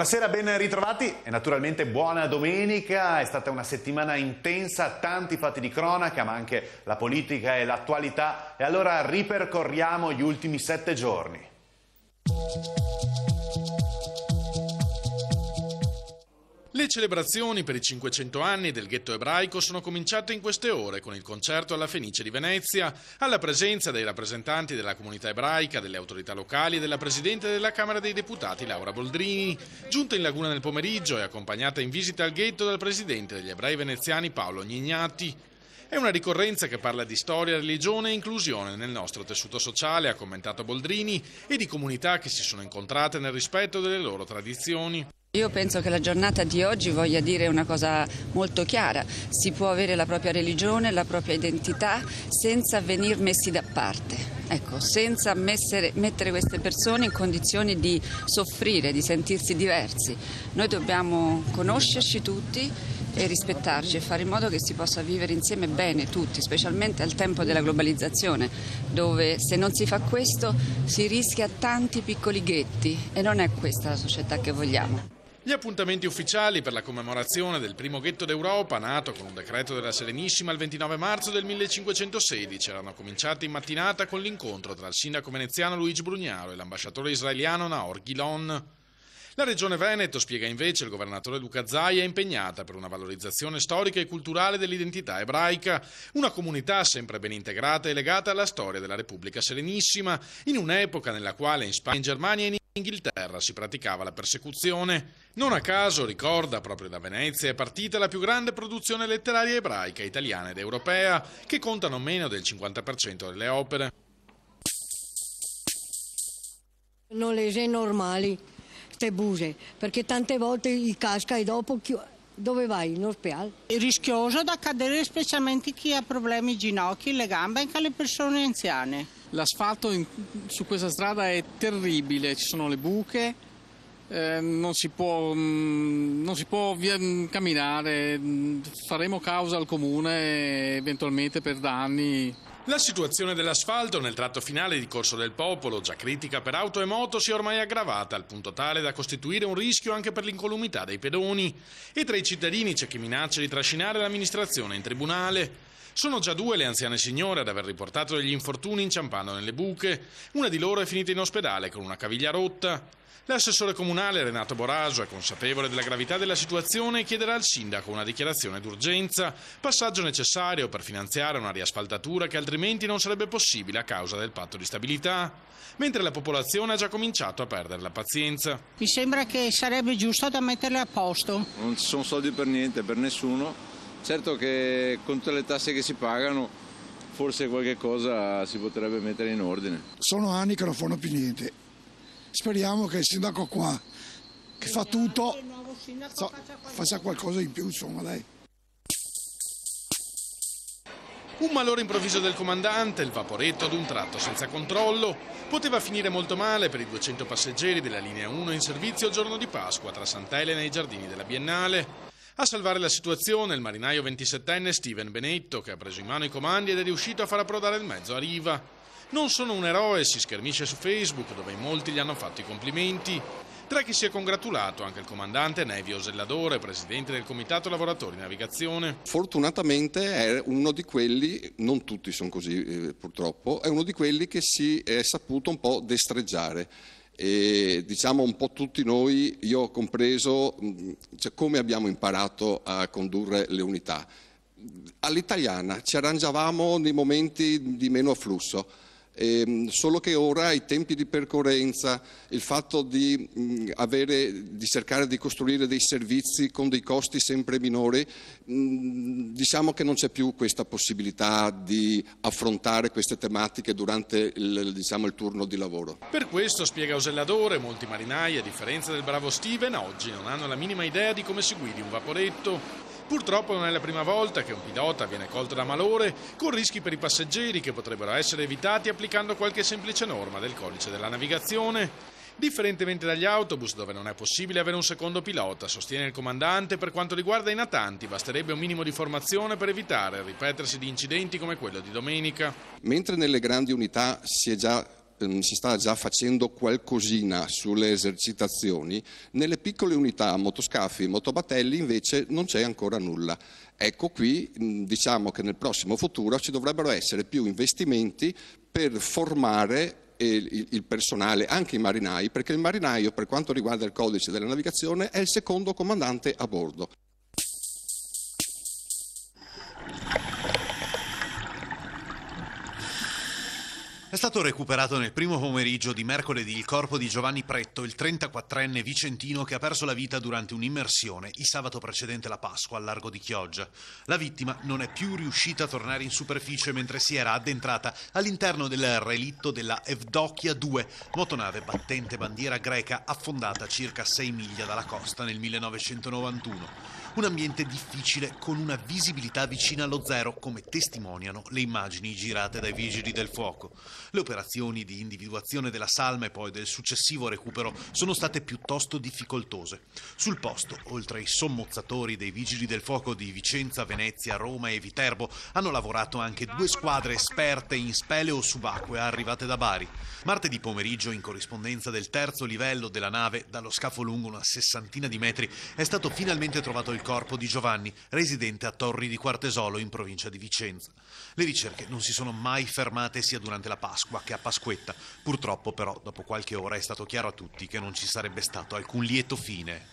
Buonasera, ben ritrovati e naturalmente buona domenica. È stata una settimana intensa, tanti fatti di cronaca, ma anche la politica e l'attualità. E allora ripercorriamo gli ultimi sette giorni. Le celebrazioni per i 500 anni del ghetto ebraico sono cominciate in queste ore con il concerto alla Fenice di Venezia, alla presenza dei rappresentanti della comunità ebraica, delle autorità locali e della Presidente della Camera dei Deputati Laura Boldrini, giunta in laguna nel pomeriggio e accompagnata in visita al ghetto dal Presidente degli ebrei veneziani Paolo Gnignati. È una ricorrenza che parla di storia, religione e inclusione nel nostro tessuto sociale, ha commentato Boldrini, e di comunità che si sono incontrate nel rispetto delle loro tradizioni. Io penso che la giornata di oggi voglia dire una cosa molto chiara, si può avere la propria religione, la propria identità senza venir messi da parte, ecco, senza messere, mettere queste persone in condizioni di soffrire, di sentirsi diversi. Noi dobbiamo conoscerci tutti e rispettarci e fare in modo che si possa vivere insieme bene tutti, specialmente al tempo della globalizzazione, dove se non si fa questo si rischia tanti piccoli ghetti e non è questa la società che vogliamo. Gli appuntamenti ufficiali per la commemorazione del primo ghetto d'Europa, nato con un decreto della Serenissima il 29 marzo del 1516, erano cominciati in mattinata con l'incontro tra il sindaco veneziano Luigi Brugnaro e l'ambasciatore israeliano Naor Ghilon. La regione Veneto, spiega invece il governatore Luca Zai, è impegnata per una valorizzazione storica e culturale dell'identità ebraica, una comunità sempre ben integrata e legata alla storia della Repubblica Serenissima, in un'epoca nella quale in Spagna, in Germania e in in Inghilterra si praticava la persecuzione. Non a caso, ricorda, proprio da Venezia è partita la più grande produzione letteraria ebraica, italiana ed europea, che contano meno del 50% delle opere. Non le sei normali, queste buse, perché tante volte i casca e dopo chi... dove vai? In ospedale. È rischioso da cadere specialmente chi ha problemi ai ginocchi, alle gambe, anche alle persone anziane. L'asfalto su questa strada è terribile, ci sono le buche, eh, non si può, mh, mm, non si può via, mh, mm, camminare, mm, faremo causa al comune eventualmente per danni. La situazione dell'asfalto nel tratto finale di Corso del Popolo, già critica per auto e moto, si è ormai aggravata al punto tale da costituire un rischio anche per l'incolumità dei pedoni. E tra i cittadini c'è chi minaccia di trascinare l'amministrazione in tribunale. Sono già due le anziane signore ad aver riportato degli infortuni inciampando nelle buche. Una di loro è finita in ospedale con una caviglia rotta. L'assessore comunale Renato Boraso è consapevole della gravità della situazione e chiederà al sindaco una dichiarazione d'urgenza, passaggio necessario per finanziare una riasfaltatura che altrimenti non sarebbe possibile a causa del patto di stabilità, mentre la popolazione ha già cominciato a perdere la pazienza. Mi sembra che sarebbe giusto da metterle a posto. Non ci sono soldi per niente, per nessuno Certo che con tutte le tasse che si pagano forse qualche cosa si potrebbe mettere in ordine. Sono anni che non fanno più niente. Speriamo che il sindaco qua, che fa tutto, so, faccia qualcosa in più, insomma, dai. Un malore improvviso del comandante, il vaporetto ad un tratto senza controllo, poteva finire molto male per i 200 passeggeri della linea 1 in servizio il giorno di Pasqua tra Sant'Elena e i giardini della Biennale. A salvare la situazione il marinaio 27enne Steven Benetto che ha preso in mano i comandi ed è riuscito a far approdare il mezzo a riva. Non sono un eroe, si schermisce su Facebook dove molti gli hanno fatto i complimenti. Tra chi si è congratulato anche il comandante Nevio Zelladore, presidente del Comitato Lavoratori Navigazione. Fortunatamente è uno di quelli, non tutti sono così eh, purtroppo, è uno di quelli che si è saputo un po' destreggiare e diciamo un po' tutti noi, io ho compreso mm, cioè, come abbiamo imparato a condurre le unità. All'italiana ci arrangiavamo nei momenti di meno afflusso, Ehm, solo che ora i tempi di percorrenza, il fatto di, mh, avere, di cercare di costruire dei servizi con dei costi sempre minori, mh, diciamo che non c'è più questa possibilità di affrontare queste tematiche durante il, diciamo, il turno di lavoro. Per questo, spiega Oselladore, molti marinai, a differenza del bravo Steven, oggi non hanno la minima idea di come si guidi un vaporetto Purtroppo non è la prima volta che un pilota viene colto da malore, con rischi per i passeggeri che potrebbero essere evitati applicando qualche semplice norma del codice della navigazione. Differentemente dagli autobus, dove non è possibile avere un secondo pilota, sostiene il comandante, per quanto riguarda i natanti basterebbe un minimo di formazione per evitare il ripetersi di incidenti come quello di domenica. Mentre nelle grandi unità si è già Ehm, si sta già facendo qualcosina sulle esercitazioni, nelle piccole unità, motoscafi, e motobatelli invece non c'è ancora nulla. Ecco qui diciamo che nel prossimo futuro ci dovrebbero essere più investimenti per formare eh, il, personale, anche i marinai, perché il marinaio per quanto riguarda il codice della navigazione è il secondo comandante a bordo. È stato recuperato nel primo pomeriggio di mercoledì il corpo di Giovanni Pretto, il 34enne vicentino che ha perso la vita durante un'immersione il sabato precedente la Pasqua al largo di Chioggia. La vittima non è più riuscita a tornare in superficie mentre si era addentrata all'interno del relitto della Evdokia 2, motonave battente bandiera greca affondata circa 6 miglia dalla costa nel 1991. Un ambiente difficile con una visibilità vicina allo zero, come testimoniano le immagini girate dai vigili del fuoco. Le operazioni di individuazione della salma e poi del successivo recupero sono state piuttosto difficoltose. Sul posto, oltre ai sommozzatori dei vigili del fuoco di Vicenza, Venezia, Roma e Viterbo, hanno lavorato anche due squadre esperte in spele o subacquee arrivate da Bari. Martedì pomeriggio, in corrispondenza del terzo livello della nave, dallo scafo lungo una sessantina di metri, è stato finalmente trovato il corpo di Giovanni, residente a Torri di Quartesolo in provincia di Vicenza. Le ricerche non si sono mai fermate sia durante la Pasqua che a Pasquetta. Purtroppo però dopo qualche ora è stato chiaro a tutti che non ci sarebbe stato alcun lieto fine.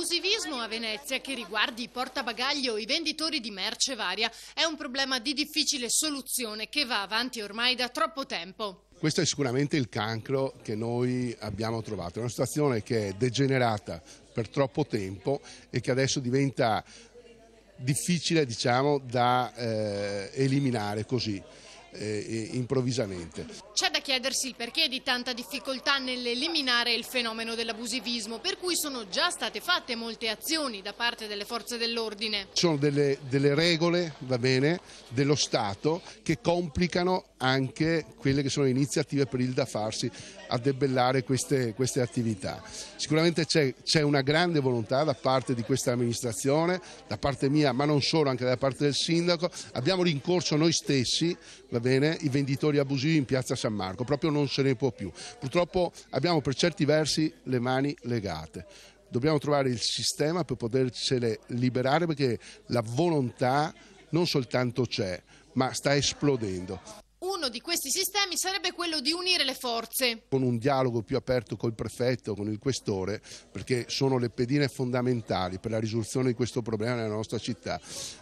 L'abusivismo a Venezia che riguardi i portabagaglio e i venditori di merce varia è un problema di difficile soluzione che va avanti ormai da troppo tempo. Questo è sicuramente il cancro che noi abbiamo trovato, è una situazione che è degenerata per troppo tempo e che adesso diventa difficile diciamo, da eh, eliminare così eh, improvvisamente. C'è da chiedersi il perché di tanta difficoltà nell'eliminare il fenomeno dell'abusivismo, per cui sono già state fatte molte azioni da parte delle forze dell'ordine. Sono delle, delle regole, va bene, dello Stato che complicano anche quelle che sono iniziative per il da farsi a debellare queste, queste attività. Sicuramente c'è una grande volontà da parte di questa amministrazione, da parte mia, ma non solo, anche da parte del sindaco. Abbiamo rincorso noi stessi, va bene, i venditori abusivi in piazza San Marco, proprio non se ne può più. Purtroppo abbiamo per certi versi le mani legate dobbiamo trovare il sistema per potercele liberare perché la volontà non soltanto c'è, ma sta esplodendo. Uno di questi sistemi sarebbe quello di unire le forze. Con un dialogo più aperto col prefetto, con il questore, perché sono le pedine fondamentali per la risoluzione di questo problema nella nostra città.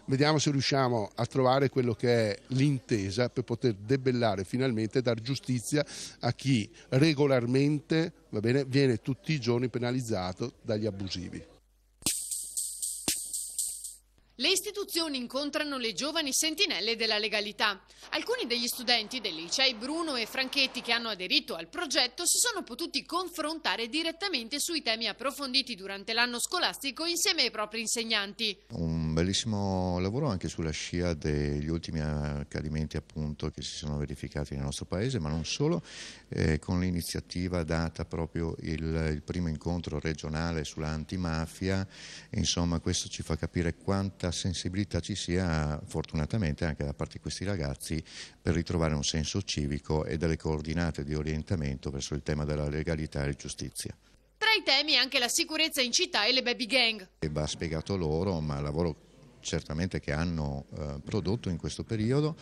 Vediamo se riusciamo a trovare quello che è l'intesa per poter debellare finalmente e dar giustizia a chi regolarmente bene, viene tutti i giorni penalizzato dagli abusivi. Le istituzioni incontrano le giovani sentinelle della legalità. Alcuni degli studenti dei licei Bruno e Franchetti che hanno aderito al progetto si sono potuti confrontare direttamente sui temi approfonditi durante l'anno scolastico insieme ai propri insegnanti. Mm bellissimo lavoro anche sulla scia degli ultimi accadimenti appunto che si sono verificati nel nostro paese, ma non solo, eh, con l'iniziativa data proprio il, il primo incontro regionale sull'antimafia, insomma questo ci fa capire quanta sensibilità ci sia fortunatamente anche da parte di questi ragazzi per ritrovare un senso civico e delle coordinate di orientamento verso il tema della legalità e giustizia. Tra i temi anche la sicurezza in città e le baby gang. E va spiegato loro, ma il lavoro certamente che hanno eh, prodotto in questo periodo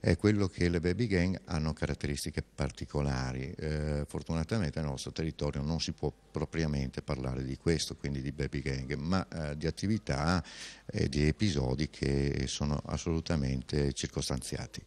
è quello che le baby gang hanno caratteristiche particolari. Eh, fortunatamente nel nostro territorio non si può propriamente parlare di questo, quindi di baby gang, ma eh, di attività e di episodi che sono assolutamente circostanziati.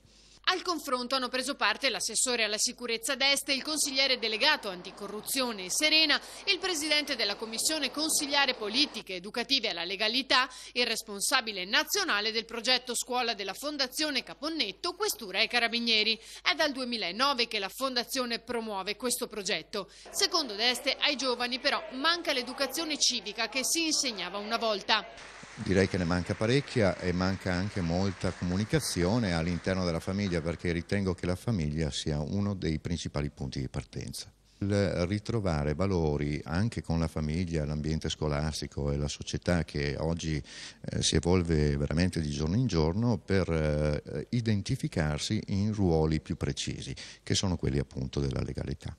Al confronto hanno preso parte l'assessore alla sicurezza d'Este, il consigliere delegato anticorruzione Serena, il presidente della commissione consigliare politiche educative alla legalità, il responsabile nazionale del progetto scuola della Fondazione Caponnetto, Questura e Carabinieri. È dal 2009 che la Fondazione promuove questo progetto. Secondo d'Este ai giovani però manca l'educazione civica che si insegnava una volta direi che ne manca parecchia e manca anche molta comunicazione all'interno della famiglia perché ritengo che la famiglia sia uno dei principali punti di partenza. Il ritrovare valori anche con la famiglia, l'ambiente scolastico e la società che oggi eh, si evolve veramente di giorno in giorno per eh, identificarsi in ruoli più precisi, che sono quelli appunto della legalità.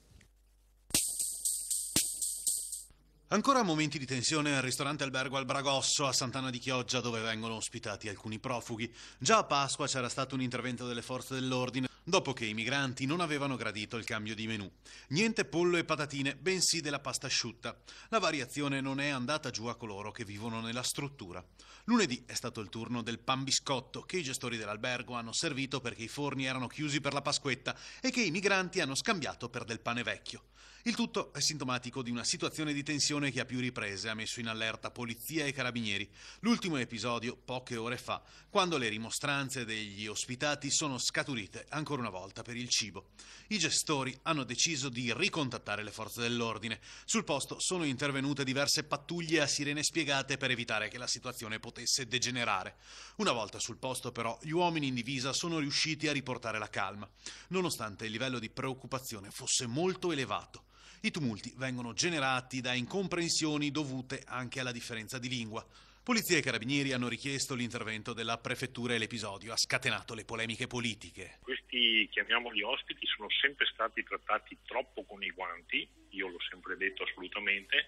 Ancora momenti di tensione al ristorante albergo al Bragosso a Sant'Anna di Chioggia dove vengono ospitati alcuni profughi. Già a Pasqua c'era stato un intervento delle forze dell'ordine dopo che i migranti non avevano gradito il cambio di menù. Niente pollo e patatine, bensì della pasta asciutta. La variazione non è andata giù a coloro che vivono nella struttura. Lunedì è stato il turno del pan biscotto che i gestori dell'albergo hanno servito perché i forni erano chiusi per la Pasquetta e che i migranti hanno scambiato per del pane vecchio. Il tutto è sintomatico di una situazione di tensione che a più riprese ha messo in allerta polizia e carabinieri. L'ultimo episodio poche ore fa, quando le rimostranze degli ospitati sono scaturite ancora una volta per il cibo. I gestori hanno deciso di ricontattare le forze dell'ordine. Sul posto sono intervenute diverse pattuglie a sirene spiegate per evitare che la situazione potesse degenerare. Una volta sul posto però gli uomini in divisa sono riusciti a riportare la calma, nonostante il livello di preoccupazione fosse molto elevato. I tumulti vengono generati da incomprensioni dovute anche alla differenza di lingua. Polizia e carabinieri hanno richiesto l'intervento della prefettura e l'episodio ha scatenato le polemiche politiche. Questi, chiamiamoli ospiti, sono sempre stati trattati troppo con i guanti, io l'ho sempre detto assolutamente.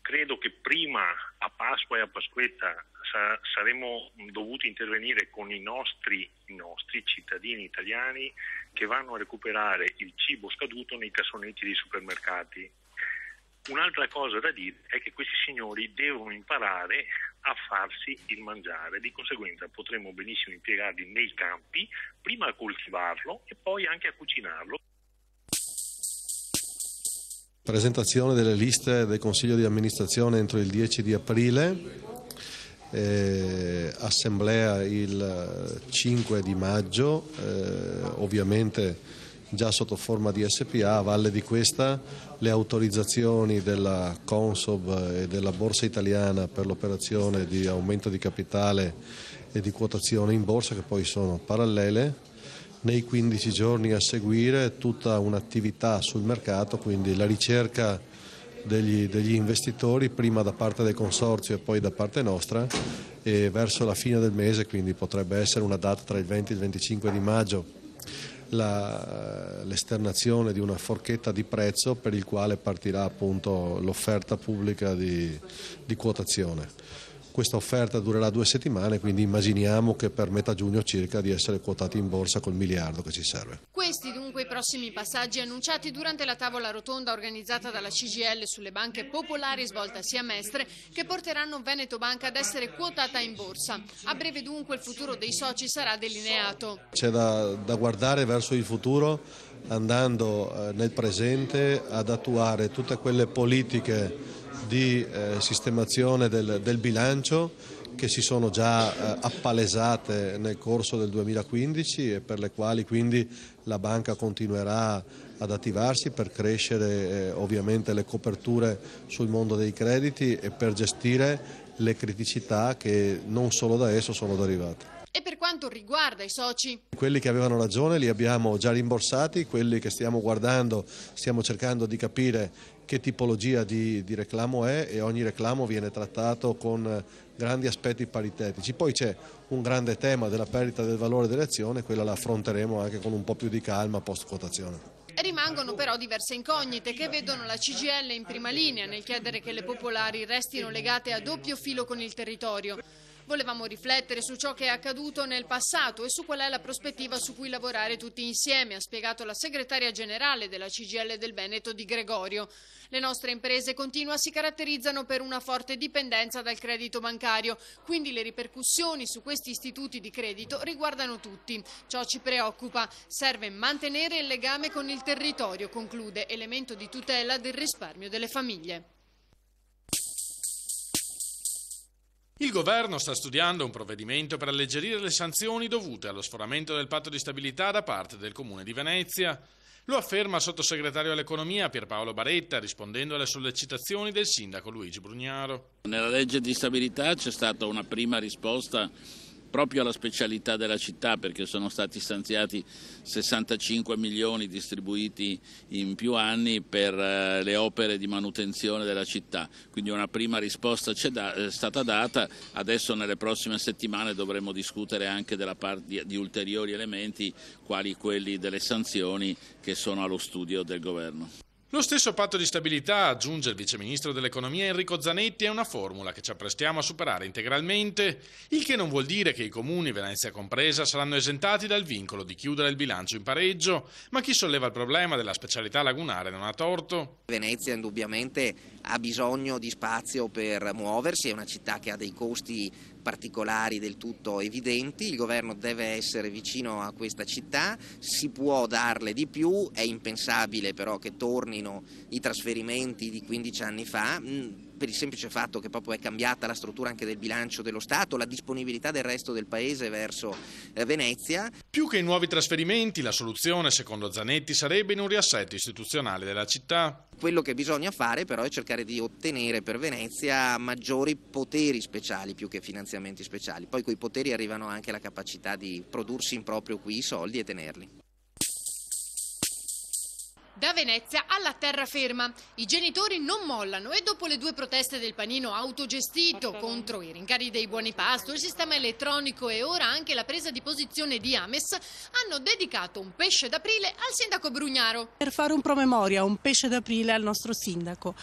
Credo che prima a Pasqua e a Pasquetta sa- saremo dovuti intervenire con i nostri, i nostri, cittadini italiani che vanno a recuperare il cibo scaduto nei cassonetti dei supermercati. Un'altra cosa da dire è che questi signori devono imparare a farsi il mangiare, di conseguenza potremmo benissimo impiegarli nei campi, prima a coltivarlo e poi anche a cucinarlo presentazione delle liste del Consiglio di amministrazione entro il 10 di aprile eh, assemblea il 5 di maggio, eh, ovviamente già sotto forma di SPA, a valle di questa le autorizzazioni della Consob e della Borsa Italiana per l'operazione di aumento di capitale e di quotazione in borsa che poi sono parallele, nei 15 giorni a seguire tutta un'attività sul mercato, quindi la ricerca degli, degli investitori, prima da parte del consorzio e poi da parte nostra, e verso la fine del mese, quindi potrebbe essere una data tra il 20 e il 25 di maggio, l'esternazione di una forchetta di prezzo per il quale partirà appunto l'offerta pubblica di, di quotazione. Questa offerta durerà due settimane, quindi immaginiamo che per metà giugno circa di essere quotati in borsa col miliardo che ci serve prossimi passaggi annunciati durante la tavola rotonda organizzata dalla CGL sulle banche popolari svolta sia a Mestre che porteranno Veneto Banca ad essere quotata in borsa. A breve dunque il futuro dei soci sarà delineato. C'è da, da guardare verso il futuro andando eh, nel presente ad attuare tutte quelle politiche di eh, sistemazione del, del bilancio che si sono già eh, appalesate nel corso del 2015 e per le quali quindi la banca continuerà ad attivarsi per crescere eh, ovviamente le coperture sul mondo dei crediti e per gestire le criticità che non solo da esso sono derivate. E per quanto riguarda i soci? Quelli che avevano ragione li abbiamo già rimborsati, quelli che stiamo guardando stiamo cercando di capire che tipologia di, di, reclamo è e ogni reclamo viene trattato con eh, grandi aspetti paritetici. Poi c'è un grande tema della perdita del valore delle azioni, quella la affronteremo anche con un po' più di calma post quotazione. Rimangono però diverse incognite che vedono la CGL in prima linea nel chiedere che le popolari restino legate a doppio filo con il territorio. Volevamo riflettere su ciò che è accaduto nel passato e su qual è la prospettiva su cui lavorare tutti insieme, ha spiegato la segretaria generale della CGL del Veneto di Gregorio. Le nostre imprese continua si caratterizzano per una forte dipendenza dal credito bancario, quindi le ripercussioni su questi istituti di credito riguardano tutti. Ciò ci preoccupa, serve mantenere il legame con il territorio, conclude, elemento di tutela del risparmio delle famiglie. Il governo sta studiando un provvedimento per alleggerire le sanzioni dovute allo sforamento del patto di stabilità da parte del Comune di Venezia. Lo afferma il sottosegretario all'economia Pierpaolo Baretta rispondendo alle sollecitazioni del sindaco Luigi Brugnaro. Nella legge di stabilità c'è stata una prima risposta proprio alla specialità della città perché sono stati stanziati 65 milioni distribuiti in più anni per eh, le opere di manutenzione della città, quindi una prima risposta è eh, stata data, adesso nelle prossime settimane dovremo discutere anche di ulteriori elementi quali quelli delle sanzioni che sono allo studio del governo. Lo stesso patto di stabilità, aggiunge il viceministro dell'economia Enrico Zanetti, è una formula che ci apprestiamo a superare integralmente, il che non vuol dire che i comuni, Venezia compresa, saranno esentati dal vincolo di chiudere il bilancio in pareggio, ma chi solleva il problema della specialità lagunare non ha torto. Venezia indubbiamente ha bisogno di spazio per muoversi, è una città che ha dei costi particolari del tutto evidenti, il governo deve essere vicino a questa città, si può darle di più, è impensabile però che tornino i trasferimenti di 15 anni fa mm, per il semplice fatto che proprio è cambiata la struttura anche del bilancio dello Stato, la disponibilità del resto del Paese verso eh, Venezia. Più che i nuovi trasferimenti, la soluzione, secondo Zanetti, sarebbe in un riassetto istituzionale della città. Quello che bisogna fare però è cercare di ottenere per Venezia maggiori poteri speciali più che finanziamenti speciali. Poi coi poteri arrivano anche alla capacità di prodursi in proprio qui i soldi e tenerli. Da Venezia alla terraferma. I genitori non mollano e dopo le due proteste del panino autogestito contro i rincari dei buoni pasto, il sistema elettronico e ora anche la presa di posizione di Ames, hanno dedicato un pesce d'aprile al sindaco Brugnaro. Per fare un promemoria, un pesce d'aprile al nostro sindaco.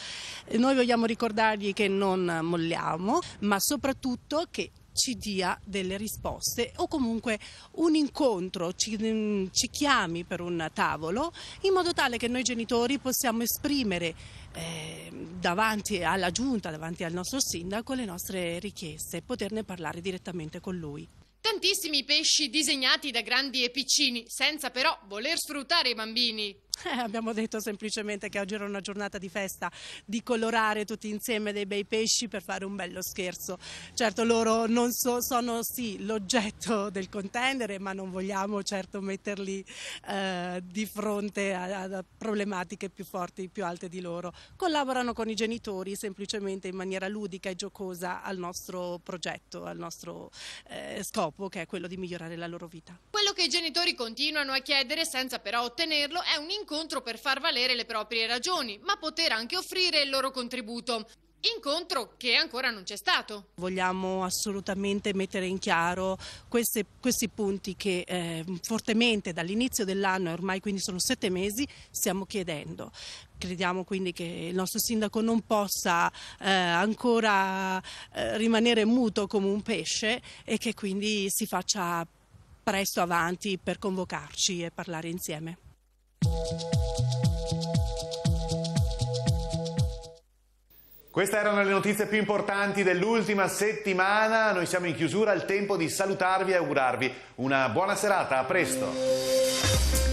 Noi vogliamo ricordargli che non molliamo, ma soprattutto che ci dia delle risposte o comunque un incontro, ci, mm, ci chiami per un tavolo in modo tale che noi genitori possiamo esprimere eh, davanti alla giunta, davanti al nostro sindaco le nostre richieste e poterne parlare direttamente con lui. Tantissimi pesci disegnati da grandi e piccini, senza però voler sfruttare i bambini. Eh, abbiamo detto semplicemente che oggi era una giornata di festa, di colorare tutti insieme dei bei pesci per fare un bello scherzo. Certo loro non so, sono sì l'oggetto del contendere, ma non vogliamo certo metterli eh, di fronte a, a, problematiche più forti, più alte di loro. Collaborano con i genitori semplicemente in maniera ludica e giocosa al nostro progetto, al nostro eh, scopo che è quello di migliorare la loro vita che i genitori continuano a chiedere senza però ottenerlo è un incontro per far valere le proprie ragioni, ma poter anche offrire il loro contributo incontro che ancora non c'è stato. Vogliamo assolutamente mettere in chiaro queste, questi punti che eh, fortemente dall'inizio dell'anno, ormai quindi sono sette mesi, stiamo chiedendo. Crediamo quindi che il nostro sindaco non possa eh, ancora eh, rimanere muto come un pesce e che quindi si faccia presto avanti per convocarci e parlare insieme. Queste erano le notizie più importanti dell'ultima settimana, noi siamo in chiusura, è il tempo di salutarvi e augurarvi una buona serata, a presto!